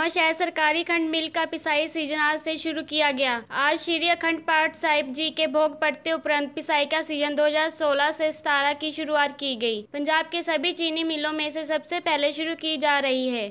नवा शहर सरकारी खंड मिल का पिसाई सीजन आज से शुरू किया गया आज श्री अखंड पाठ साहिब जी के भोग पड़ते उपरांत पिसाई का सीजन 2016 से सतारह की शुरुआत की गई पंजाब के सभी चीनी मिलों में से सबसे पहले शुरू की जा रही है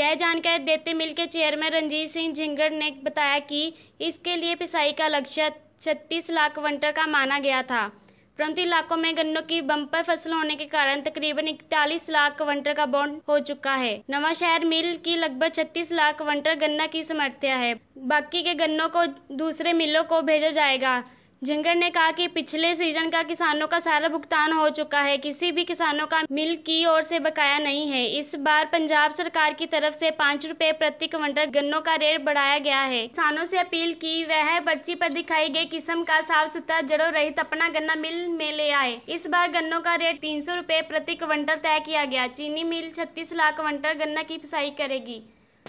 यह जानकारी देते मिल के चेयरमैन रंजीत सिंह झिंगड़ ने बताया कि इसके लिए पिसाई का लक्ष्य छत्तीस लाख क्विंटल का माना गया था परंतु इलाकों में गन्नों की बम्पर फसल होने के कारण तकरीबन इकतालीस लाख क्विंटल का बॉन्ड हो चुका है नवा शहर मिल की लगभग छत्तीस लाख क्विंटल गन्ना की समर्थ्या है बाकी के गन्नों को दूसरे मिलों को भेजा जाएगा झिंगर ने कहा कि पिछले सीजन का किसानों का सारा भुगतान हो चुका है किसी भी किसानों का मिल की ओर से बकाया नहीं है इस बार पंजाब सरकार की तरफ से पाँच रुपए प्रति क्विंटल गन्नों का रेट बढ़ाया गया है किसानों से अपील की वह पर्ची पर दिखाई गई किस्म का साफ सुथरा जड़ो रहित अपना गन्ना मिल में ले आए इस बार गन्नों का रेट तीन सौ प्रति क्विंटल तय किया गया चीनी मिल छत्तीस लाख क्विंटल गन्ना की पिसाई करेगी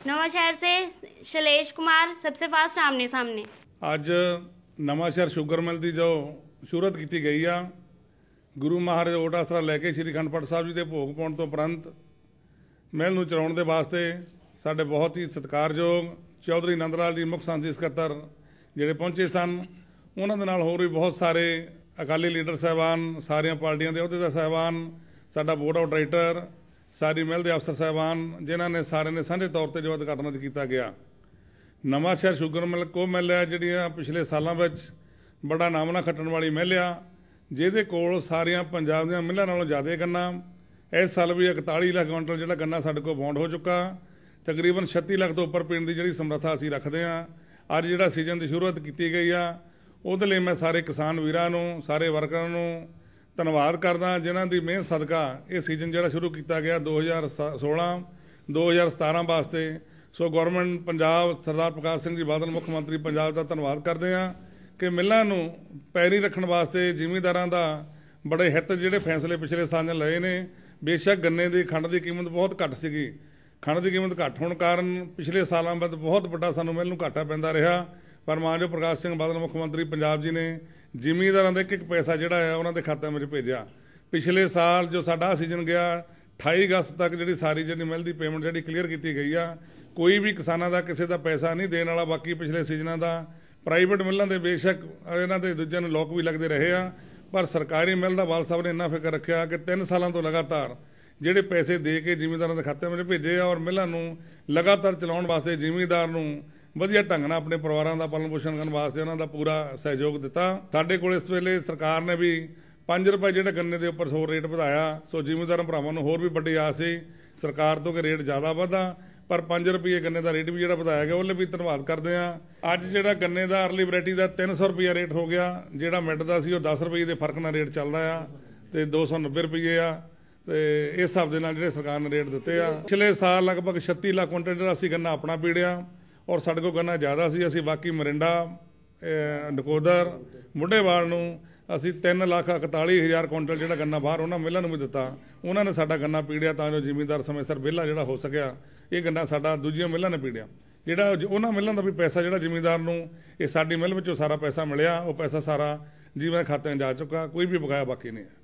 नवा शहर से शैलेश कुमार सबसे फास्ट आमने सामने आज ਸ਼ਹਿਰ ਸ਼ੂਗਰ ਮਿਲ ਦੀ ਜੋ ਸ਼ੁਰੂਤ ਕੀਤੀ ਗਈ ਆ ਗੁਰੂ ਮਹਾਰਾਜ ਓਟ ਆਸਰਾ ਲੈ ਕੇ ਸ੍ਰੀ ਖੰਡਪੜ ਸਾਹਿਬ ਜੀ ਦੇ ਭੋਗ ਪਾਉਣ ਤੋਂ ਉਪਰੰਤ ਮਹਿਲ ਨੂੰ ਚਲਾਉਣ ਦੇ ਵਾਸਤੇ ਸਾਡੇ ਬਹੁਤ ਹੀ ਸਤਿਕਾਰਯੋਗ ਚੌਧਰੀ ਨੰਦ ਲਾਲ ਜੀ ਮੁੱਖ ਸੰਸਦੀ ਸਕੱਤਰ ਜਿਹੜੇ ਪਹੁੰਚੇ ਸਨ ਉਹਨਾਂ ਦੇ ਨਾਲ ਹੋਰ ਵੀ ਬਹੁਤ ਸਾਰੇ ਅਕਾਲੀ ਲੀਡਰ ਸਹਿਬਾਨ ਸਾਰੀਆਂ ਪਾਰਟੀਆਂ ਦੇ ਉਹਦੇ ਦਾ ਸਹਿਬਾਨ ਸਾਡਾ ਬੋਰਡ ਆਫ ਡਾਇਰੈਕਟਰ ਸਾਰੀ ਮਹਿਲ ਦੇ ਅਫਸਰ ਸਹਿਬਾਨ ਜਿਨ੍ਹਾਂ ਨੇ ਸਾਰਿਆਂ ਨੇ ਸਾਂਝੇ ਤੌਰ ਤੇ ਜੋ ਅਧਿਕਾਰਨ ਕੀਤਾ ਗਿਆ ਨਵਾਂ ਸ਼ਹਿਰ ਸ਼ੂਗਰ ਮਿਲ ਕੋ ਮਿਲ ਹੈ ਜਿਹੜੀਆਂ ਪਿਛਲੇ ਸਾਲਾਂ ਵਿੱਚ ਬੜਾ ਨਾ ਖੱਟਣ ਵਾਲੀ ਮਿਲ ਆ ਜਿਹਦੇ ਕੋਲ ਸਾਰੀਆਂ ਪੰਜਾਬ ਦੀਆਂ ਮਿਲਾਂ ਨਾਲੋਂ ਜ਼ਿਆਦਾ ਗੰਨਾ ਇਸ ਸਾਲ ਵੀ 41 ਲੱਖ ਕੁਇੰਟਲ ਜਿਹੜਾ ਗੰਨਾ ਸਾਡੇ ਕੋਲ ਬੌਂਡ ਹੋ ਚੁੱਕਾ ਤਕਰੀਬਨ 36 ਲੱਖ ਤੋਂ ਉੱਪਰ ਪੀਣ ਦੀ ਜਿਹੜੀ ਸਮਰੱਥਾ ਅਸੀਂ ਰੱਖਦੇ ਆ ਅੱਜ ਜਿਹੜਾ ਸੀਜ਼ਨ ਦੀ ਸ਼ੁਰੂਆਤ ਕੀਤੀ ਗਈ ਆ ਉਹਦੇ ਲਈ ਮੈਂ ਸਾਰੇ ਕਿਸਾਨ ਵੀਰਾਂ ਨੂੰ ਸਾਰੇ ਵਰਕਰਾਂ ਨੂੰ ਧੰਨਵਾਦ ਕਰਦਾ ਜਿਨ੍ਹਾਂ ਦੀ ਮਿਹਨਤ ਸਦਕਾ ਇਹ ਸੀਜ਼ਨ ਜਿਹੜਾ ਸ਼ੁਰੂ ਕੀਤਾ ਗਿਆ 2016 2017 ਵਾਸਤੇ ਸੋ ਗਵਰਨਮੈਂਟ ਪੰਜਾਬ ਸਰਦਾਰ ਪ੍ਰਕਾਸ਼ ਸਿੰਘ ਜੀ ਬਾਦਲ ਮੁੱਖ ਮੰਤਰੀ ਪੰਜਾਬ ਦਾ ਧੰਨਵਾਦ ਕਰਦੇ ਆ ਕਿ ਮਿੱਲਾਂ ਨੂੰ ਪੈਰੀ ਰੱਖਣ ਵਾਸਤੇ ਜ਼ਿਮੀਂਦਾਰਾਂ ਦਾ ਬੜੇ ਹਿੱਤ ਜਿਹੜੇ ਫੈਸਲੇ ਪਿਛਲੇ ਸਾਲ ਨੇ ਲਏ ਨੇ ਬੇਸ਼ੱਕ ਗੰਨੇ ਦੀ ਖੰਡ ਦੀ ਕੀਮਤ ਬਹੁਤ ਘੱਟ ਸੀਗੀ ਖੰਡ ਦੀ ਕੀਮਤ ਘੱਟ ਹੋਣ ਕਾਰਨ ਪਿਛਲੇ ਸਾਲਾਂ ਬਾਅਦ ਬਹੁਤ ਵੱਡਾ ਸਾਨੂੰ ਮਿਲ ਨੂੰ ਘਾਟਾ ਪੈਂਦਾ ਰਿਹਾ ਪਰ ਮਾਨਯੋਗ ਪ੍ਰਕਾਸ਼ ਸਿੰਘ ਬਾਦਲ ਮੁੱਖ ਮੰਤਰੀ ਪੰਜਾਬ ਜੀ ਨੇ ਜ਼ਿਮੀਂਦਾਰਾਂ ਦਾ ਇੱਕ ਇੱਕ ਪੈਸਾ ਜਿਹੜਾ ਹੈ ਉਹਨਾਂ ਦੇ ਖਾਤੇ ਵਿੱਚ ਭੇਜਿਆ ਪਿਛਲੇ ਸਾਲ ਜੋ ਸਾਡਾ ਸੀਜ਼ਨ ਗਿਆ 28 ਅਗਸਤ ਤੱਕ ਜਿਹੜੀ ਸਾਰੀ ਜਿਹੜੀ ਮਿਲ ਦੀ ਪੇਮੈਂਟ ਜਿਹੜੀ ਕਲੀਅਰ ਕੀਤੀ ਗਈ ਆ ਕੋਈ ਵੀ ਕਿਸਾਨਾਂ ਦਾ ਕਿਸੇ ਦਾ ਪੈਸਾ ਨਹੀਂ ਦੇਣ ਵਾਲਾ ਬਾਕੀ ਪਿਛਲੇ ਸੀਜ਼ਨਾਂ ਦਾ ਪ੍ਰਾਈਵੇਟ ਮਿੱਲਾਂ ਦੇ ਬੇਸ਼ੱਕ ਇਹਨਾਂ ਦੇ ਦੂਜਿਆਂ ਨੂੰ ਲੋਕ ਵੀ ਲੱਗਦੇ ਰਹੇ ਆ ਪਰ ਸਰਕਾਰੀ ਮਿੱਲ ਦਾ ਵਾਲ ਸਾਹਿਬ ਨੇ ਇੰਨਾ ਫਿਕਰ ਰੱਖਿਆ ਕਿ 3 ਸਾਲਾਂ ਤੋਂ ਲਗਾਤਾਰ ਜਿਹੜੇ ਪੈਸੇ ਦੇ ਕੇ ਜ਼ਿਮੀਂਦਾਰਾਂ ਦੇ ਖਾਤੇ ਵਿੱਚ ਭੇਜੇ ਆ ਔਰ ਮਿੱਲਾਂ ਨੂੰ ਲਗਾਤਾਰ ਚਲਾਉਣ ਵਾਸਤੇ ਜ਼ਿਮੀਂਦਾਰ ਨੂੰ ਵਧੀਆ ਢੰਗ ਨਾਲ ਆਪਣੇ ਪਰਿਵਾਰਾਂ ਦਾ ਪਾਲਣ ਪੋਸ਼ਣ ਕਰਨ ਵਾਸਤੇ ਉਹਨਾਂ ਦਾ ਪੂਰਾ ਸਹਿਯੋਗ ਦਿੱਤਾ ਸਾਡੇ ਕੋਲ ਇਸ ਵੇਲੇ ਸਰਕਾਰ ਨੇ ਵੀ 5 ਰੁਪਏ ਜਿਹੜਾ ਗੰਨੇ ਦੇ ਉੱਪਰ ਹੋਰ ਰੇਟ ਵਧਾਇਆ ਸੋ ਜ਼ਿਮੀਂਦਾਰਾਂ ਭਰਾਵਾਂ ਨੂੰ ਹੋਰ ਵੀ ਵੱਡੀ ਆਸ ਸੀ ਸਰਕਾਰ ਤੋਂ ਕਿ ਰੇਟ ਜ਼ਿਆਦਾ ਵਧਾ ਪਰ 5 ਰੁਪਏ ਗੰਨੇ ਦਾ ਰੇਟ ਵੀ ਜਿਹੜਾ ਵਧਾਇਆ ਗਿਆ ਉਹਲੇ ਵੀ ਧੰਨਵਾਦ ਕਰਦੇ ਆ ਅੱਜ ਜਿਹੜਾ ਗੰਨੇ ਦਾ ਅਰਲੀ ਵੈਰਾਈਟੀ ਦਾ 300 ਰੁਪਏ ਰੇਟ ਹੋ ਗਿਆ ਜਿਹੜਾ ਮਿੰਟ ਦਾ ਸੀ ਉਹ 10 ਰੁਪਏ ਦੇ ਫਰਕ ਨਾਲ ਰੇਟ ਚੱਲਦਾ ਆ ਤੇ 290 ਰੁਪਏ ਆ ਤੇ ਇਸ ਹਿਸਾਬ ਦੇ ਨਾਲ ਜਿਹੜੇ ਸਰਕਾਰ ਨੇ ਰੇਟ ਦਿੱਤੇ ਆ ਪਿਛਲੇ ਸਾਲ ਲਗਭਗ 36 ਲੱਖ ਕੁਇੰਟਲ ਜਿਹੜਾ ਅਸੀਂ ਗੰਨਾ ਆਪਣਾ ਪੀੜਿਆ ਔਰ ਸਾਡੇ ਕੋਲ ਗੰਨਾ ਜ਼ਿਆਦਾ ਸੀ ਅਸੀਂ ਬਾਕੀ ਮਰਿੰਡਾ ਨਕੋਦਰ ਮੁੱਢੇਵਾਲ ਨੂੰ ਅਸੀਂ 3 ਲੱਖ 41 ਹਜ਼ਾਰ ਕੁਇੰਟਲ ਜਿਹੜਾ ਗੰਨਾ ਬਾਹਰ ਉਹਨਾਂ ਮਿਲਾਂ ਨੂੰ ਵੀ ਦਿੱਤਾ ਉਹਨਾਂ ਨੇ ਸਾਡਾ ਗੰਨਾ ਪੀੜਿਆ ਤਾਂ ਜੋ ਜ਼ਿਮੀਂਦਾਰ ਸਮੇਂ ਸਿਰ ਵਿਹਲਾ ਜਿਹੜਾ ਹੋ ਸਕਿਆ ਇਹ ਗੰਨਾ ਸਾਡਾ ਦੂਜੀਆਂ ਮਿਲਾਂ ਨੇ ਪੀੜਿਆ ਜਿਹੜਾ ਉਹਨਾਂ ਮਿਲਾਂ ਦਾ ਵੀ ਪੈਸਾ ਜਿਹੜਾ ਜ਼ਿਮੀਂਦਾਰ ਨੂੰ ਇਹ ਸਾਡੀ ਮਿਲ ਵਿੱਚੋਂ ਸਾਰਾ ਪੈਸਾ ਮਿਲਿਆ ਉਹ ਪੈਸਾ ਸਾਰਾ ਜੀਵਨ ਖਾਤੇ ਜਾ ਚੁੱਕਾ ਕੋਈ ਵੀ ਬਕਾਇਆ ਬਾਕੀ ਨਹੀਂ ਹੈ